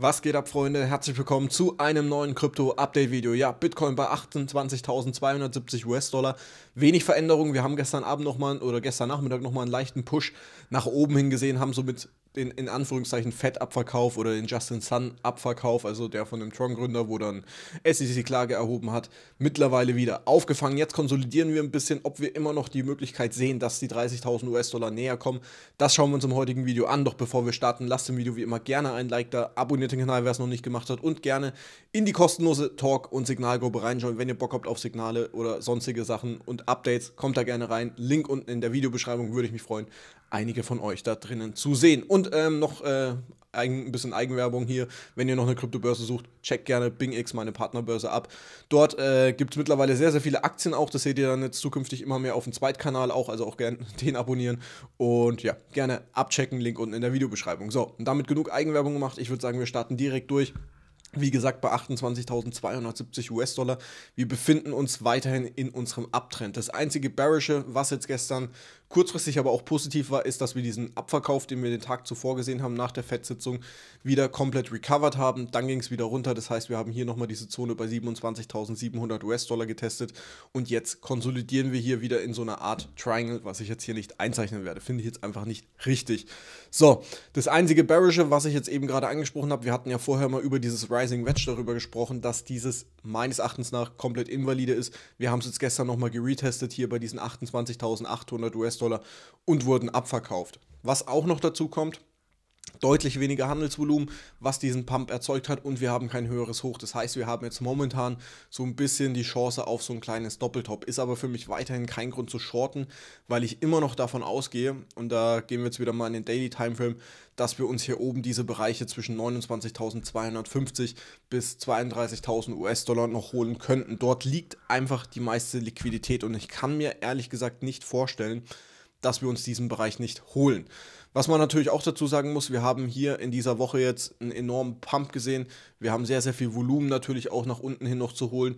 Was geht ab, Freunde? Herzlich willkommen zu einem neuen Krypto-Update-Video. Ja, Bitcoin bei 28.270 US-Dollar. Wenig Veränderung. Wir haben gestern Abend nochmal oder gestern Nachmittag nochmal einen leichten Push nach oben hin gesehen, haben somit den in Anführungszeichen Fett-Abverkauf oder den Justin Sun-Abverkauf, also der von dem Tron-Gründer, wo dann SEC die Klage erhoben hat, mittlerweile wieder aufgefangen. Jetzt konsolidieren wir ein bisschen, ob wir immer noch die Möglichkeit sehen, dass die 30.000 US-Dollar näher kommen. Das schauen wir uns im heutigen Video an. Doch bevor wir starten, lasst dem Video wie immer gerne ein Like da, abonniert den Kanal, wer es noch nicht gemacht hat und gerne in die kostenlose Talk- und Signalgruppe reinschauen, wenn ihr Bock habt auf Signale oder sonstige Sachen und Updates, kommt da gerne rein. Link unten in der Videobeschreibung würde ich mich freuen, einige von euch da drinnen zu sehen. Und ähm, noch äh, ein bisschen Eigenwerbung hier. Wenn ihr noch eine Kryptobörse sucht, checkt gerne BingX, meine Partnerbörse, ab. Dort äh, gibt es mittlerweile sehr, sehr viele Aktien auch. Das seht ihr dann jetzt zukünftig immer mehr auf dem Zweitkanal auch. Also auch gerne den abonnieren. Und ja, gerne abchecken. Link unten in der Videobeschreibung. So, damit genug Eigenwerbung gemacht. Ich würde sagen, wir starten direkt durch. Wie gesagt, bei 28.270 US-Dollar. Wir befinden uns weiterhin in unserem Abtrend. Das einzige Bearische, was jetzt gestern kurzfristig aber auch positiv war, ist, dass wir diesen Abverkauf, den wir den Tag zuvor gesehen haben, nach der FED-Sitzung, wieder komplett recovered haben. Dann ging es wieder runter. Das heißt, wir haben hier nochmal diese Zone bei 27.700 US-Dollar getestet und jetzt konsolidieren wir hier wieder in so einer Art Triangle, was ich jetzt hier nicht einzeichnen werde. Finde ich jetzt einfach nicht richtig. So, das einzige Bearische, was ich jetzt eben gerade angesprochen habe, wir hatten ja vorher mal über dieses Rising Wedge darüber gesprochen, dass dieses meines Erachtens nach komplett invalide ist. Wir haben es jetzt gestern nochmal geretestet hier bei diesen 28.800 US-Dollar. US-Dollar und wurden abverkauft. Was auch noch dazu kommt, deutlich weniger Handelsvolumen, was diesen Pump erzeugt hat und wir haben kein höheres Hoch. Das heißt, wir haben jetzt momentan so ein bisschen die Chance auf so ein kleines Doppeltop. Ist aber für mich weiterhin kein Grund zu shorten, weil ich immer noch davon ausgehe, und da gehen wir jetzt wieder mal in den Daily Timeframe, dass wir uns hier oben diese Bereiche zwischen 29.250 bis 32.000 US-Dollar noch holen könnten. Dort liegt einfach die meiste Liquidität und ich kann mir ehrlich gesagt nicht vorstellen, dass wir uns diesen Bereich nicht holen. Was man natürlich auch dazu sagen muss, wir haben hier in dieser Woche jetzt einen enormen Pump gesehen. Wir haben sehr, sehr viel Volumen natürlich auch nach unten hin noch zu holen.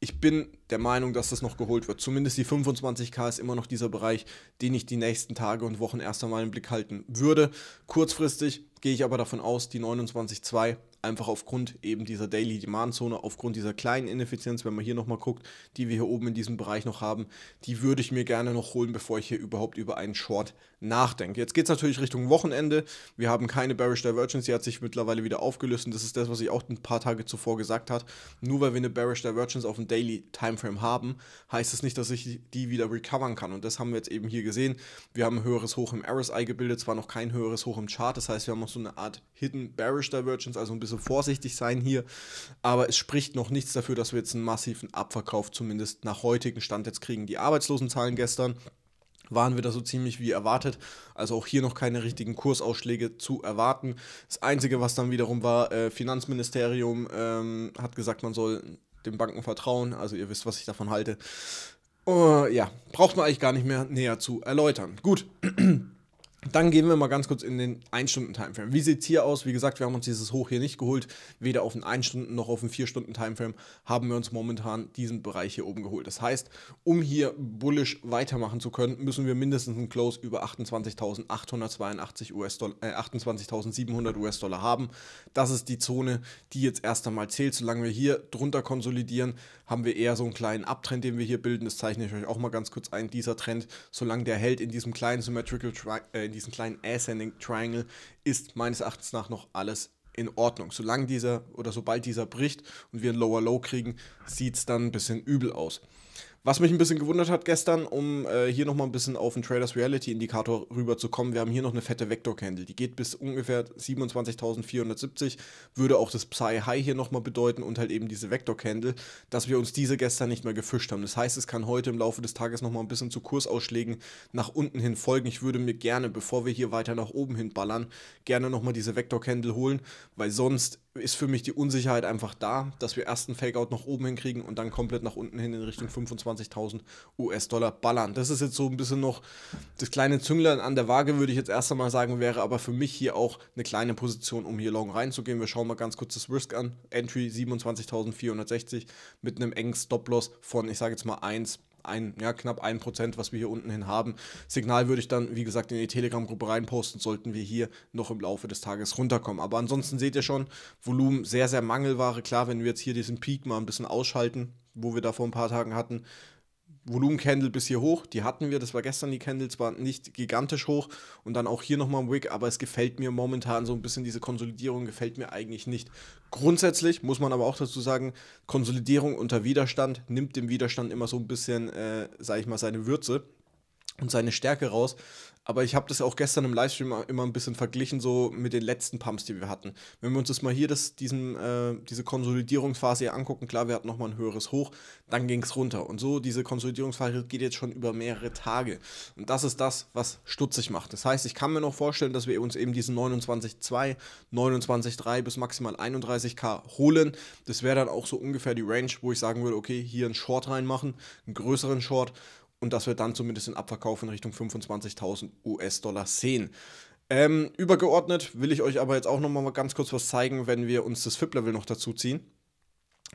Ich bin der Meinung, dass das noch geholt wird. Zumindest die 25k ist immer noch dieser Bereich, den ich die nächsten Tage und Wochen erst einmal im Blick halten würde. Kurzfristig gehe ich aber davon aus, die 29.2 einfach aufgrund eben dieser Daily Demand Zone, aufgrund dieser kleinen Ineffizienz, wenn man hier nochmal guckt, die wir hier oben in diesem Bereich noch haben, die würde ich mir gerne noch holen, bevor ich hier überhaupt über einen Short nachdenke. Jetzt geht es natürlich Richtung Wochenende. Wir haben keine Bearish Divergence, die hat sich mittlerweile wieder aufgelöst und das ist das, was ich auch ein paar Tage zuvor gesagt habe. Nur weil wir eine Bearish Divergence auf dem Daily Timeframe haben, heißt es das nicht, dass ich die wieder recovern kann und das haben wir jetzt eben hier gesehen. Wir haben ein höheres Hoch im RSI gebildet, zwar noch kein höheres Hoch im Chart, das heißt, wir haben auch so eine Art Hidden Bearish Divergence, also ein bisschen vorsichtig sein hier. Aber es spricht noch nichts dafür, dass wir jetzt einen massiven Abverkauf zumindest nach heutigem Stand jetzt kriegen. Die Arbeitslosenzahlen gestern waren wir da so ziemlich wie erwartet. Also auch hier noch keine richtigen Kursausschläge zu erwarten. Das Einzige, was dann wiederum war, äh, Finanzministerium ähm, hat gesagt, man soll den Banken vertrauen. Also ihr wisst, was ich davon halte. Uh, ja, braucht man eigentlich gar nicht mehr näher zu erläutern. Gut. Dann gehen wir mal ganz kurz in den 1-Stunden-Timeframe. Wie sieht es hier aus? Wie gesagt, wir haben uns dieses Hoch hier nicht geholt. Weder auf den 1-Stunden- noch auf den 4-Stunden-Timeframe haben wir uns momentan diesen Bereich hier oben geholt. Das heißt, um hier bullisch weitermachen zu können, müssen wir mindestens einen Close über 28.882 US-Dollar, äh, 28.700 US-Dollar haben. Das ist die Zone, die jetzt erst einmal zählt. Solange wir hier drunter konsolidieren, haben wir eher so einen kleinen Abtrend, den wir hier bilden. Das zeichne ich euch auch mal ganz kurz ein. Dieser Trend, solange der hält in diesem kleinen Symmetrical Tri äh, in diesem kleinen Ascending Triangle ist meines Erachtens nach noch alles in Ordnung. Solange dieser oder sobald dieser bricht und wir ein Lower Low kriegen, sieht es dann ein bisschen übel aus. Was mich ein bisschen gewundert hat gestern, um äh, hier nochmal ein bisschen auf den Traders Reality Indikator rüberzukommen, wir haben hier noch eine fette Vector Candle. Die geht bis ungefähr 27.470, würde auch das Psi High hier nochmal bedeuten und halt eben diese Vector Candle, dass wir uns diese gestern nicht mehr gefischt haben. Das heißt, es kann heute im Laufe des Tages nochmal ein bisschen zu Kursausschlägen nach unten hin folgen. Ich würde mir gerne, bevor wir hier weiter nach oben hin ballern, gerne nochmal diese Vector Candle holen, weil sonst ist für mich die Unsicherheit einfach da, dass wir erst einen Fakeout nach oben hinkriegen und dann komplett nach unten hin in Richtung 25.000 US-Dollar ballern. Das ist jetzt so ein bisschen noch das kleine Zünglein an der Waage, würde ich jetzt erst einmal sagen, wäre aber für mich hier auch eine kleine Position, um hier long reinzugehen. Wir schauen mal ganz kurz das Risk an. Entry 27.460 mit einem engen Stop-Loss von, ich sage jetzt mal 1 ein, ja, knapp 1%, was wir hier unten hin haben. Signal würde ich dann, wie gesagt, in die Telegram-Gruppe reinposten, sollten wir hier noch im Laufe des Tages runterkommen. Aber ansonsten seht ihr schon, Volumen sehr, sehr Mangelware. Klar, wenn wir jetzt hier diesen Peak mal ein bisschen ausschalten, wo wir da vor ein paar Tagen hatten, Volumen-Candle bis hier hoch, die hatten wir, das war gestern die Candle, zwar nicht gigantisch hoch und dann auch hier nochmal ein Wick, aber es gefällt mir momentan so ein bisschen, diese Konsolidierung gefällt mir eigentlich nicht. Grundsätzlich muss man aber auch dazu sagen, Konsolidierung unter Widerstand nimmt dem Widerstand immer so ein bisschen, äh, sag ich mal, seine Würze und seine Stärke raus aber ich habe das auch gestern im Livestream immer ein bisschen verglichen, so mit den letzten Pumps, die wir hatten. Wenn wir uns das mal hier das, diesen, äh, diese Konsolidierungsphase hier angucken, klar, wir hatten nochmal ein höheres Hoch, dann ging es runter. Und so, diese Konsolidierungsphase geht jetzt schon über mehrere Tage. Und das ist das, was stutzig macht. Das heißt, ich kann mir noch vorstellen, dass wir uns eben diesen 29,2, 29,3 bis maximal 31k holen. Das wäre dann auch so ungefähr die Range, wo ich sagen würde, okay, hier einen Short reinmachen, einen größeren Short und dass wir dann zumindest den Abverkauf in Richtung 25.000 US-Dollar sehen. Ähm, übergeordnet will ich euch aber jetzt auch nochmal ganz kurz was zeigen, wenn wir uns das FIP-Level noch dazu ziehen.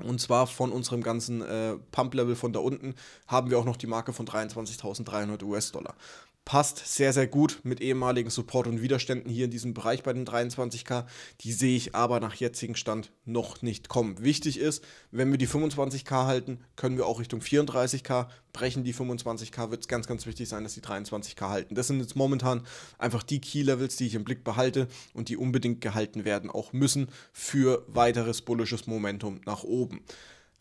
Und zwar von unserem ganzen äh, Pump-Level von da unten haben wir auch noch die Marke von 23.300 US-Dollar passt sehr, sehr gut mit ehemaligen Support und Widerständen hier in diesem Bereich bei den 23k. Die sehe ich aber nach jetzigem Stand noch nicht kommen. Wichtig ist, wenn wir die 25k halten, können wir auch Richtung 34k brechen. Die 25k wird es ganz, ganz wichtig sein, dass die 23k halten. Das sind jetzt momentan einfach die Key-Levels, die ich im Blick behalte und die unbedingt gehalten werden, auch müssen für weiteres bullisches Momentum nach oben.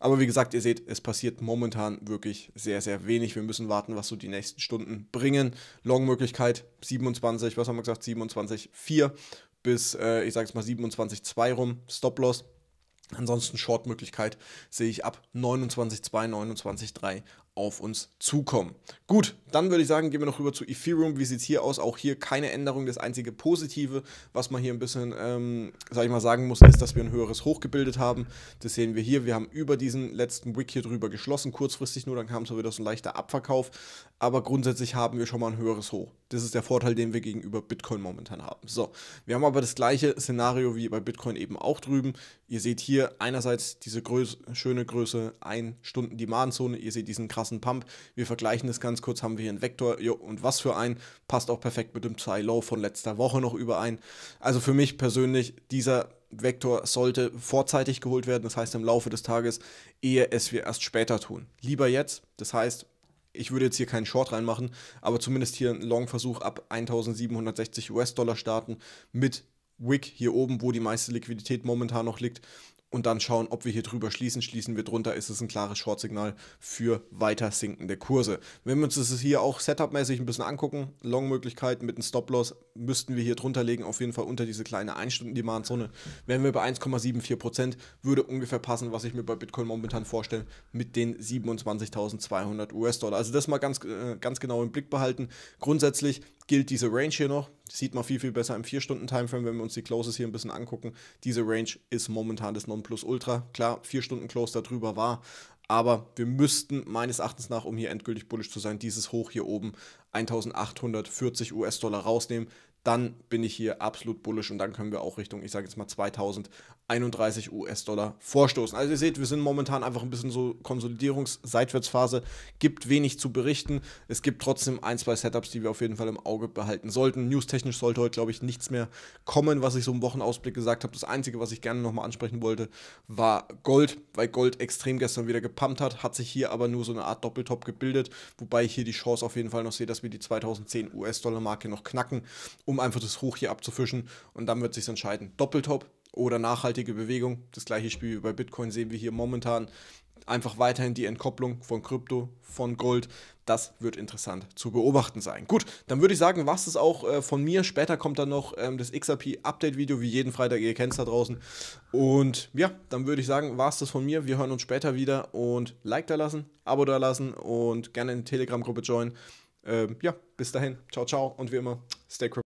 Aber wie gesagt, ihr seht, es passiert momentan wirklich sehr, sehr wenig. Wir müssen warten, was so die nächsten Stunden bringen. Long-Möglichkeit 27, was haben wir gesagt, 27,4 bis, äh, ich sage jetzt mal 27,2 rum, Stop-Loss. Ansonsten Short-Möglichkeit sehe ich ab 29,2, 29,3 auf uns zukommen. Gut, dann würde ich sagen, gehen wir noch rüber zu Ethereum. Wie sieht es hier aus? Auch hier keine Änderung. Das einzige Positive, was man hier ein bisschen, ähm, sag ich mal, sagen muss, ist, dass wir ein höheres Hoch gebildet haben. Das sehen wir hier. Wir haben über diesen letzten Wick hier drüber geschlossen, kurzfristig nur. Dann kam so wieder so ein leichter Abverkauf. Aber grundsätzlich haben wir schon mal ein höheres Hoch. Das ist der Vorteil, den wir gegenüber Bitcoin momentan haben. So, wir haben aber das gleiche Szenario wie bei Bitcoin eben auch drüben. Ihr seht hier einerseits diese Größe, schöne Größe 1 Stunden Demand-Zone. Ihr seht diesen krassen krassen Pump. Wir vergleichen das ganz kurz, haben wir hier einen Vektor jo, und was für ein, passt auch perfekt mit dem Psy-Low von letzter Woche noch überein. Also für mich persönlich, dieser Vektor sollte vorzeitig geholt werden, das heißt im Laufe des Tages, ehe es wir erst später tun. Lieber jetzt, das heißt, ich würde jetzt hier keinen Short reinmachen, aber zumindest hier einen Long-Versuch ab 1760 US-Dollar starten mit Wick hier oben, wo die meiste Liquidität momentan noch liegt und dann schauen, ob wir hier drüber schließen. Schließen wir drunter, ist es ein klares Short-Signal für weiter sinkende Kurse. Wenn wir uns das hier auch setupmäßig ein bisschen angucken, Long-Möglichkeiten mit einem Stop-Loss müssten wir hier drunter legen, auf jeden Fall unter diese kleine 1-Stunden-Demand-Zone. Wären wir bei 1,74%, würde ungefähr passen, was ich mir bei Bitcoin momentan vorstelle, mit den 27.200 US-Dollar. Also das mal ganz, äh, ganz genau im Blick behalten. Grundsätzlich gilt diese Range hier noch. sieht man viel, viel besser im 4-Stunden-Timeframe, wenn wir uns die Closes hier ein bisschen angucken. Diese Range ist momentan das Nonplusultra. Klar, 4-Stunden-Close darüber war, aber wir müssten meines Erachtens nach, um hier endgültig bullisch zu sein, dieses Hoch hier oben 1840 US-Dollar rausnehmen. Dann bin ich hier absolut bullisch und dann können wir auch Richtung, ich sage jetzt mal 2000 31 US-Dollar vorstoßen. Also ihr seht, wir sind momentan einfach ein bisschen so Konsolidierungs-Seitwärtsphase, gibt wenig zu berichten. Es gibt trotzdem ein, zwei Setups, die wir auf jeden Fall im Auge behalten sollten. Newstechnisch sollte heute, glaube ich, nichts mehr kommen, was ich so im Wochenausblick gesagt habe. Das Einzige, was ich gerne nochmal ansprechen wollte, war Gold, weil Gold extrem gestern wieder gepumpt hat, hat sich hier aber nur so eine Art Doppeltop gebildet, wobei ich hier die Chance auf jeden Fall noch sehe, dass wir die 2010 US-Dollar-Marke noch knacken, um einfach das Hoch hier abzufischen und dann wird sich entscheiden. Doppeltop oder nachhaltige Bewegung. Das gleiche Spiel wie bei Bitcoin sehen wir hier momentan. Einfach weiterhin die Entkopplung von Krypto, von Gold. Das wird interessant zu beobachten sein. Gut, dann würde ich sagen, was ist auch äh, von mir. Später kommt dann noch ähm, das XRP-Update-Video, wie jeden Freitag, ihr kennt es da draußen. Und ja, dann würde ich sagen, war es das von mir. Wir hören uns später wieder und Like da lassen, Abo da lassen und gerne in die Telegram-Gruppe joinen. Ähm, ja, bis dahin. Ciao, ciao und wie immer, stay crypto.